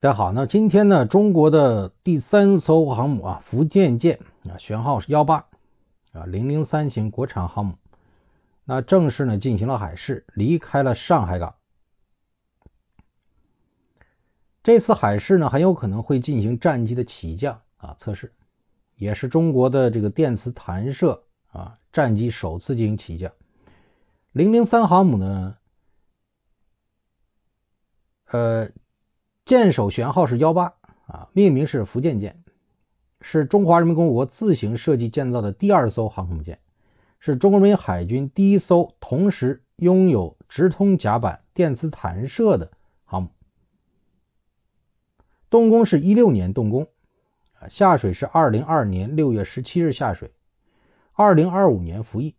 大家好，那今天呢，中国的第三艘航母啊，福建舰啊，舷号是幺八，啊，零零三型国产航母，那正式呢进行了海试，离开了上海港。这次海试呢，很有可能会进行战机的起降啊测试，也是中国的这个电磁弹射啊战机首次进行起降。零零三航母呢，呃。舰首舷号是幺八啊，命名是福建舰，是中华人民共和国自行设计建造的第二艘航空母舰，是中国人民海军第一艘同时拥有直通甲板、电磁弹射的航母。动工是一六年动工，啊，下水是二零二二年六月十七日下水，二零二五年服役，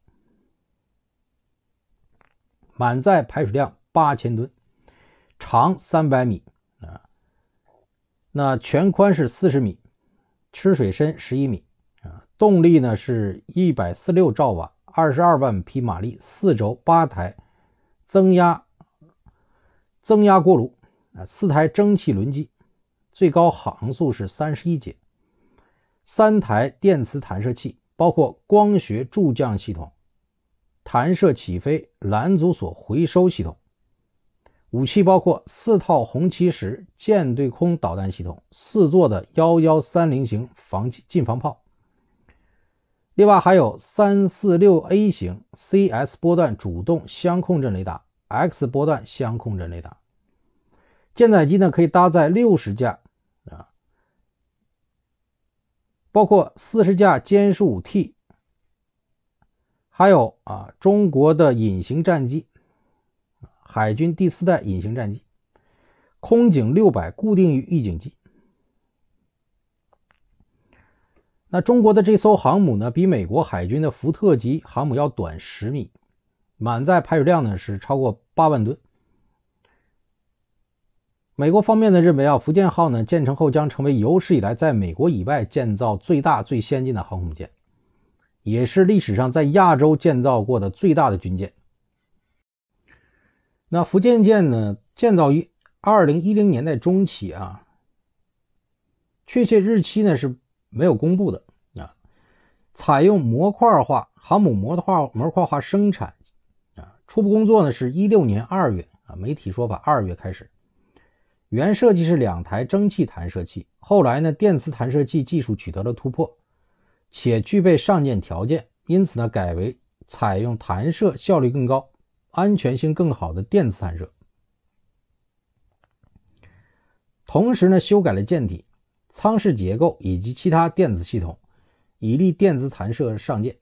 满载排水量八千吨，长三百米。那全宽是四十米，吃水深十一米，啊，动力呢是一百四六兆瓦，二十二万匹马力，四轴八台增压增压锅炉，啊，四台蒸汽轮机，最高航速是三十一节，三台电磁弹射器，包括光学助降系统，弹射起飞拦阻索回收系统。武器包括四套红旗十舰对空导弹系统、四座的幺幺三零型防近防炮，另外还有三四六 A 型 CS 波段主动相控阵雷达、X 波段相控阵雷达。舰载机呢可以搭载六十架啊，包括四十架歼十五 T，还有啊中国的隐形战机。海军第四代隐形战机，空警六百固定翼预警机。那中国的这艘航母呢，比美国海军的福特级航母要短十米，满载排水量呢是超过八万吨。美国方面呢认为啊，福建号呢建成后将成为有史以来在美国以外建造最大最先进的航空母舰，也是历史上在亚洲建造过的最大的军舰。那福建舰呢？建造于二零一零年代中期啊，确切日期呢是没有公布的啊。采用模块化航母模块模块化生产啊，初步工作呢是一六年二月啊，媒体说法二月开始。原设计是两台蒸汽弹射器，后来呢电磁弹射器技术取得了突破，且具备上舰条件，因此呢改为采用弹射，效率更高。安全性更好的电磁弹射，同时呢，修改了舰体、舱室结构以及其他电子系统，以利电磁弹射上舰。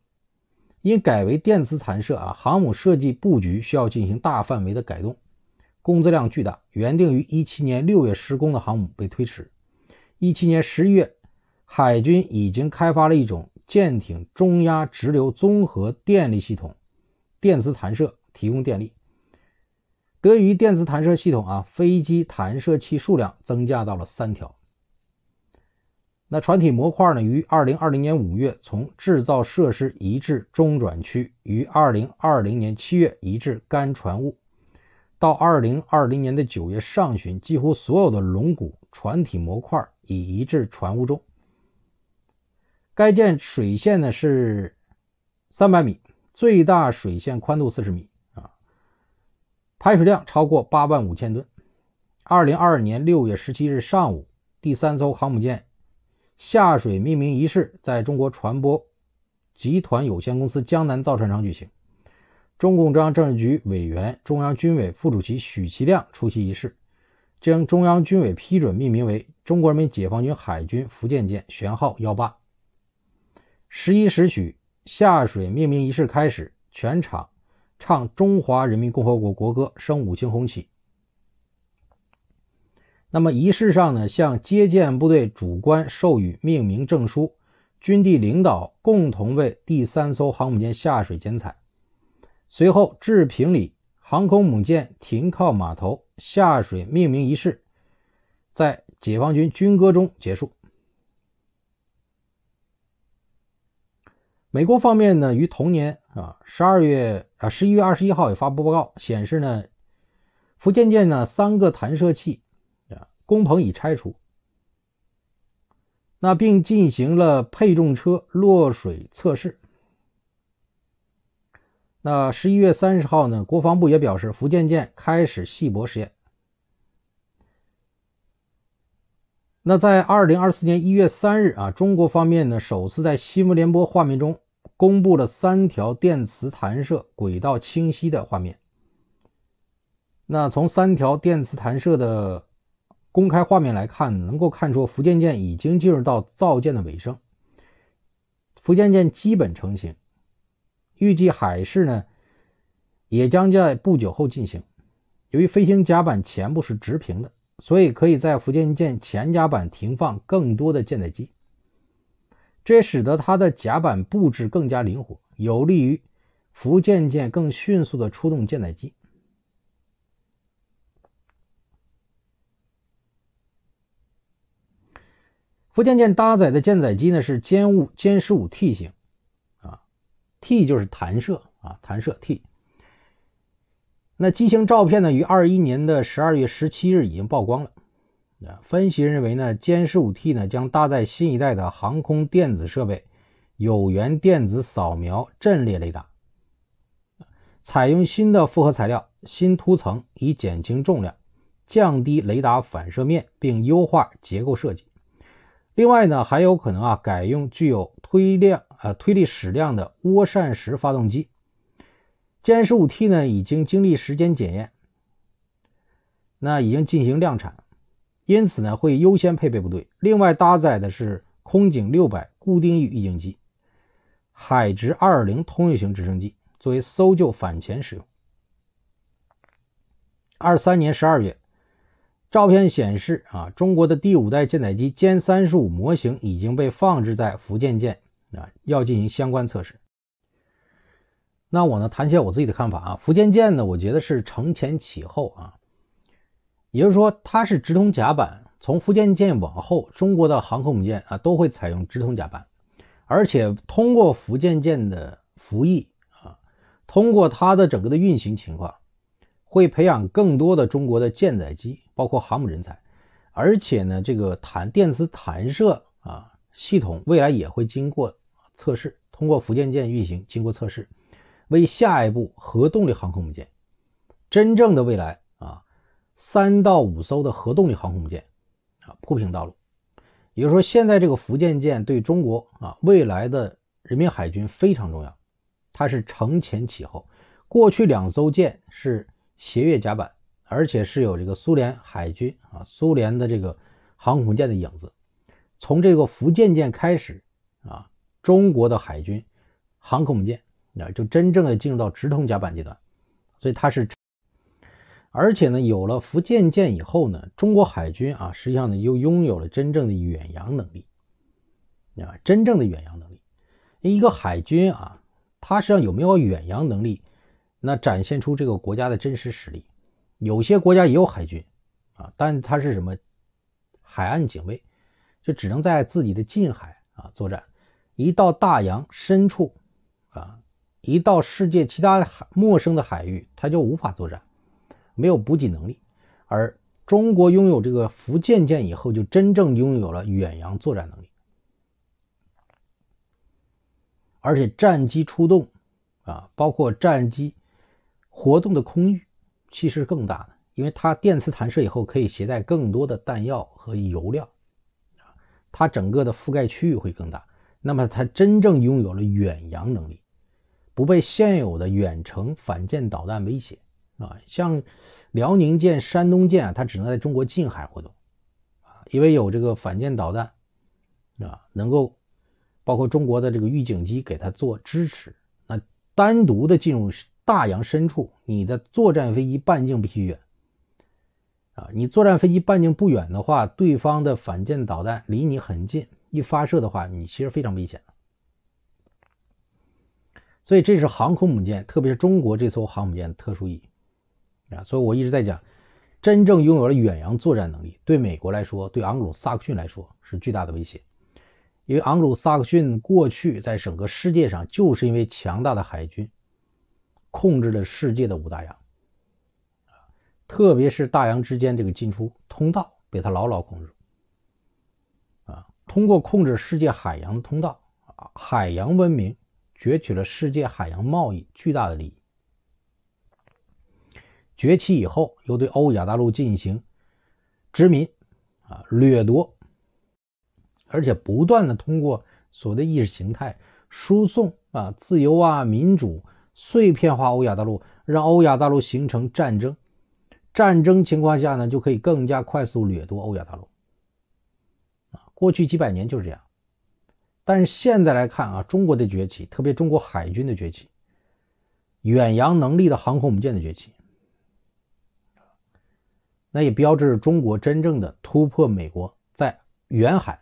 因改为电磁弹射啊，航母设计布局需要进行大范围的改动，工作量巨大，原定于一七年六月施工的航母被推迟。一七年十一月，海军已经开发了一种舰艇中压直流综合电力系统，电磁弹射。提供电力。得益于电磁弹射系统啊，飞机弹射器数量增加到了三条。那船体模块呢？于二零二零年五月从制造设施移至中转区，于二零二零年七月移至干船坞。到二零二零年的九月上旬，几乎所有的龙骨船体模块已移至船坞中。该舰水线呢是三百米，最大水线宽度四十米。排水量超过八万五千吨。二零二二年六月十七日上午，第三艘航母舰下水命名仪式在中国船舶集团有限公司江南造船厂举行。中共中央政治局委员、中央军委副主席许其亮出席仪式，将中央军委批准命名为中国人民解放军海军福建舰，舷号幺八。十一时许，下水命名仪式开始，全场。唱《中华人民共和国国歌》，升五星红旗。那么仪式上呢，向接舰部队主官授予命名证书，军地领导共同为第三艘航母舰下水剪彩。随后，至平里航空母舰停靠码头，下水命名仪式在解放军军歌中结束。美国方面呢，于同年啊十二月啊十一月二十一号也发布报告显示呢，福建舰呢三个弹射器啊工棚已拆除，那并进行了配重车落水测试。那十一月三十号呢，国防部也表示福建舰开始系泊试验。那在二零二四年一月三日啊，中国方面呢首次在新闻联播画面中公布了三条电磁弹射轨道清晰的画面。那从三条电磁弹射的公开画面来看，能够看出福建舰已经进入到造舰的尾声，福建舰基本成型，预计海试呢也将在不久后进行。由于飞行甲板前部是直平的。所以可以在福建舰前甲板停放更多的舰载机，这也使得它的甲板布置更加灵活，有利于福建舰更迅速的出动舰载机。福建舰搭载的舰载机呢是歼五歼十五 T 型，啊，T 就是弹射啊，弹射 T。那机型照片呢？于二一年的十二月十七日已经曝光了。分析认为呢，歼十五 T 呢将搭载新一代的航空电子设备，有源电子扫描阵列雷达，采用新的复合材料、新涂层以减轻重量，降低雷达反射面，并优化结构设计。另外呢，还有可能啊改用具有推量啊推力矢量的涡扇十发动机。歼十五 T 呢已经经历时间检验，那已经进行量产，因此呢会优先配备部队。另外搭载的是空警六百固定翼预警机、海直二零通用型直升机，作为搜救反潜使用。二三年十二月，照片显示啊，中国的第五代舰载机歼三十五模型已经被放置在福建舰啊，要进行相关测试。那我呢，谈一下我自己的看法啊。福建舰呢，我觉得是承前启后啊，也就是说，它是直通甲板，从福建舰往后，中国的航空母舰啊都会采用直通甲板，而且通过福建舰的服役啊，通过它的整个的运行情况，会培养更多的中国的舰载机，包括航母人才，而且呢，这个弹电磁弹射啊系统未来也会经过测试，通过福建舰运行经过测试。为下一步核动力航空母舰真正的未来啊，三到五艘的核动力航空母舰啊铺平道路。也就是说，现在这个福建舰对中国啊未来的人民海军非常重要，它是承前启后。过去两艘舰是斜月甲板，而且是有这个苏联海军啊苏联的这个航空母舰的影子。从这个福建舰开始啊，中国的海军航空母舰。那就真正的进入到直通甲板阶段，所以它是，而且呢，有了福建舰以后呢，中国海军啊，实际上呢又拥有了真正的远洋能力，啊，真正的远洋能力。一个海军啊，它实际上有没有远洋能力，那展现出这个国家的真实实力。有些国家也有海军啊，但它是什么，海岸警卫，就只能在自己的近海啊作战，一到大洋深处。一到世界其他海陌生的海域，它就无法作战，没有补给能力。而中国拥有这个福建舰以后，就真正拥有了远洋作战能力。而且战机出动，啊，包括战机活动的空域，其实更大，因为它电磁弹射以后可以携带更多的弹药和油料，它整个的覆盖区域会更大。那么它真正拥有了远洋能力。不被现有的远程反舰导弹威胁啊，像辽宁舰、山东舰啊，它只能在中国近海活动啊，因为有这个反舰导弹啊，能够包括中国的这个预警机给它做支持。那单独的进入大洋深处，你的作战飞机半径必须远啊，你作战飞机半径不远的话，对方的反舰导弹离你很近，一发射的话，你其实非常危险的。所以这是航空母舰，特别是中国这艘航母舰的特殊意义啊！所以我一直在讲，真正拥有了远洋作战能力，对美国来说，对格鲁萨克逊来说是巨大的威胁，因为格鲁萨克逊过去在整个世界上，就是因为强大的海军控制了世界的五大洋特别是大洋之间这个进出通道被他牢牢控制啊，通过控制世界海洋的通道啊，海洋文明。攫取了世界海洋贸易巨大的利益，崛起以后又对欧亚大陆进行殖民啊掠夺，而且不断的通过所谓的意识形态输送啊自由啊民主，碎片化欧亚大陆，让欧亚大陆形成战争，战争情况下呢就可以更加快速掠夺欧亚大陆啊，过去几百年就是这样。但是现在来看啊，中国的崛起，特别中国海军的崛起，远洋能力的航空母舰的崛起，那也标志着中国真正的突破美国在远海、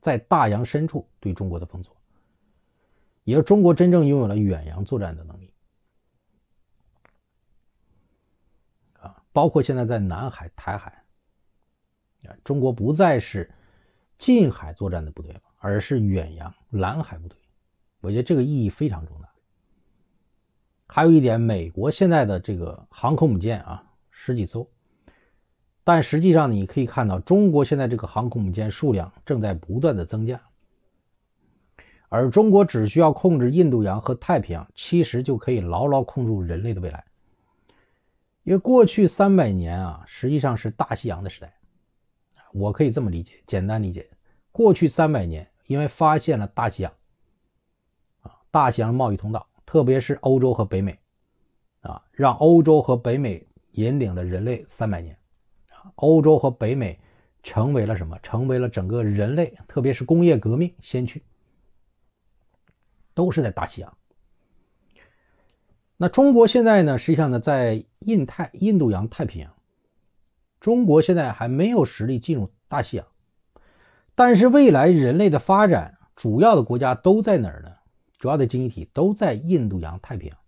在大洋深处对中国的封锁，也就中国真正拥有了远洋作战的能力啊！包括现在在南海、台海啊，中国不再是近海作战的部队了。而是远洋蓝海部队，我觉得这个意义非常重大。还有一点，美国现在的这个航空母舰啊，十几艘，但实际上你可以看到，中国现在这个航空母舰数量正在不断的增加，而中国只需要控制印度洋和太平洋，其实就可以牢牢控住人类的未来。因为过去三百年啊，实际上是大西洋的时代，我可以这么理解，简单理解，过去三百年。因为发现了大西洋，啊，大西洋贸易通道，特别是欧洲和北美，啊，让欧洲和北美引领了人类三百年，啊，欧洲和北美成为了什么？成为了整个人类，特别是工业革命先驱，都是在大西洋。那中国现在呢？实际上呢，在印太、印度洋、太平洋，中国现在还没有实力进入大西洋。但是未来人类的发展，主要的国家都在哪儿呢？主要的经济体都在印度洋、太平洋。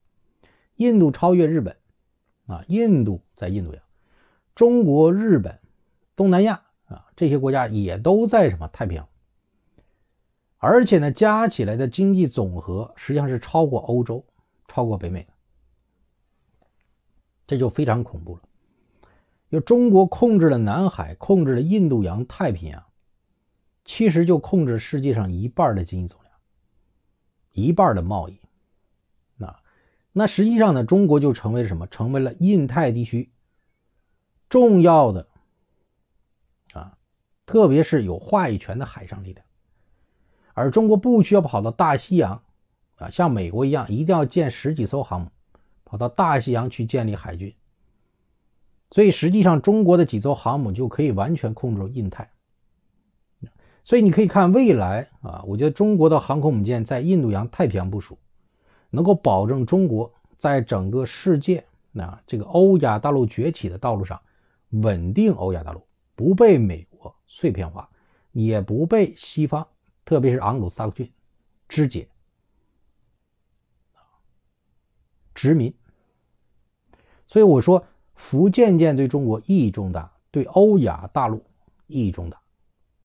印度超越日本，啊，印度在印度洋，中国、日本、东南亚啊这些国家也都在什么太平洋。而且呢，加起来的经济总和实际上是超过欧洲、超过北美的，这就非常恐怖了。就中国控制了南海，控制了印度洋、太平洋。其实就控制世界上一半的经济总量，一半的贸易。那那实际上呢，中国就成为了什么？成为了印太地区重要的啊，特别是有话语权的海上力量。而中国不需要跑到大西洋，啊，像美国一样一定要建十几艘航母，跑到大西洋去建立海军。所以实际上，中国的几艘航母就可以完全控制印太。所以你可以看未来啊，我觉得中国的航空母舰在印度洋、太平洋部署，能够保证中国在整个世界啊这个欧亚大陆崛起的道路上，稳定欧亚大陆，不被美国碎片化，也不被西方，特别是昂鲁萨克逊肢解、殖民。所以我说，福建舰对中国意义重大，对欧亚大陆意义重大。